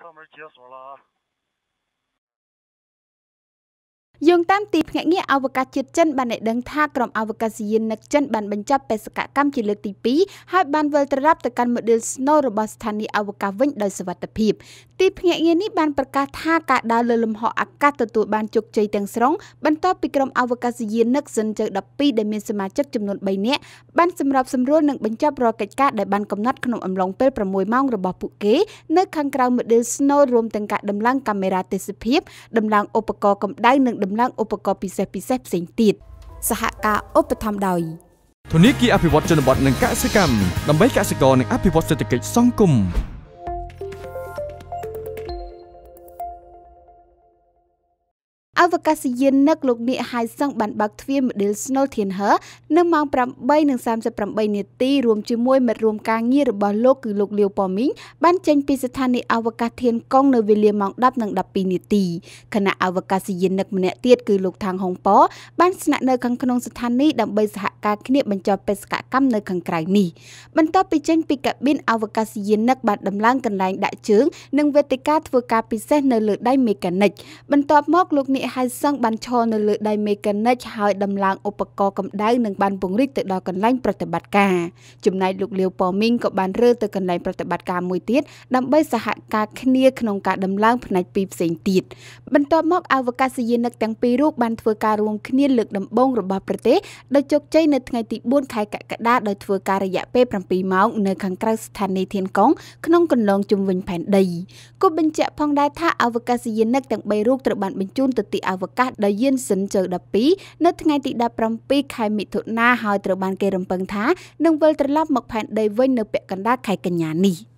上门解锁了啊！យោងតាមទីភ្នាក់ងារអវកាសជាតិចិនបានឲ្យដឹងថាក្រុមអវកាសយានិកចិនបានបញ្ចប់បេសកកម្មជាលើកទី2ហើយបានវិលត្រឡប់ទៅកាន់ Model Snow របស់ស្ថានីយអវកាសវិញដោយសុវត្ថិភាពទីភ្នាក់ងារនេះបានប្រកាសថាការដើរលើលំហអាកាសទទួលបានជោគជ័យទាំងស្រុងបន្ទាប់ពីក្រុមអវកាសយានិកសិនជើ12ដែលមានសមាជិកចំនួន3នាក់បានសម្របសម្រួលនិងបញ្ចប់រាល់កិច្ចការដែលបានកំណត់ក្នុងអំឡុងពេល6ម៉ោងរបស់ពួកគេ នៅខាងក្រៅ Model Snow រួមទាំងការដំឡើងកាមេរ៉ាទេសភាពដំឡើងឧបករណ៍កម្ដៅនិងដំឡើងឧបករណ៍ពិសេសពិសេសផ្សេងទៀតសហការឧបត្ថម្ភដោយធនធានគីអភិវឌ្ឍជនបទនិងកសិកម្មដើម្បីកសិករនិងអភិវឌ្ឍសេដ្ឋកិច្ចសង្គមអវកាសយាននឹកលោកនាយហៃសឹងបានបើកទ្វារ Model Snowthinher នៅម៉ោង8:38នាទីរួមជាមួយមិត្តរួមការងាររបស់លោកគឺលោកលាវប៉ូមីងបានចេញ ពីស្ថានីយ៍អវកាសធានកុងនៅវេលាម៉ោង10:12នាទីខណៈអវកាសយានិកម្នាក់ទៀតគឺលោកថាងហុងប៉ោបានស្នាក់នៅខាងក្នុងស្ថានីយ៍ដើម្បីសហការគ្នាបញ្ចប់បេសកកម្មនៅខាងក្រៅនេះបន្ទាប់ពីចេញពីកាប៊ីនអវកាសយានិកបានដំឡើងកន្លែងដាក់ជើងនិងវេទិកាធ្វើការពិសេសនៅលើដៃមេកានិកបន្ទាប់មកលោកនាយហៅសង់បានឈរនៅលើដៃមេកានិចហើយដំឡើងឧបករណ៍កម្ដៅនិងបានពង្រីកទៅដល់កន្លែងប្រតិបត្តិការចំណែកលោកលាវប៉ូមីងក៏បានរើទៅកន្លែងប្រតិបត្តិការមួយទៀតដើម្បីសហការគ្នាក្នុងការដំឡើងផ្នែកពីរផ្សេងទៀតបន្ទាប់មកអវកាសយានិកទាំងពីររូបបានធ្វើការរួមគ្នាលើកដំបូងរបស់ប្រទេសដោយជោគជ័យនៅថ្ងៃទី4ខែកក្កដាដោយធ្វើការរយៈពេល7ម៉ោងនៅខាងក្រៅស្ថានីយ៍ធានកុងក្នុងគន្លងជុំវិញផែនដីគូបញ្ជាក់ផងដែរថាអវកាសយានិកទាំង3រូបត្រូវបានបញ្ជូនទៅទីពីអវកាសដោយយានសិនជើ12នៅថ្ងៃទី17ខែមិថុនាហើយត្រូវបានគេរំពឹងថានឹងវិលត្រឡប់មកផែនដីវិញនៅពាក់កណ្ដាលខែកញ្ញានេះ។